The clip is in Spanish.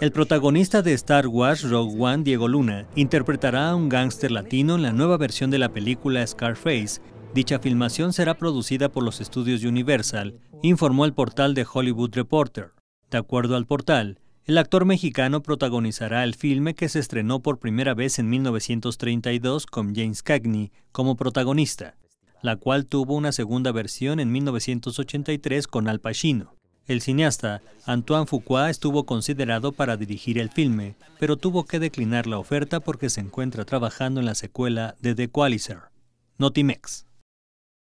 El protagonista de Star Wars Rogue One, Diego Luna, interpretará a un gángster latino en la nueva versión de la película Scarface. Dicha filmación será producida por los estudios Universal, informó el portal de Hollywood Reporter. De acuerdo al portal, el actor mexicano protagonizará el filme que se estrenó por primera vez en 1932 con James Cagney como protagonista, la cual tuvo una segunda versión en 1983 con Al Pacino. El cineasta Antoine Foucault estuvo considerado para dirigir el filme, pero tuvo que declinar la oferta porque se encuentra trabajando en la secuela de The Qualizer, Notimex.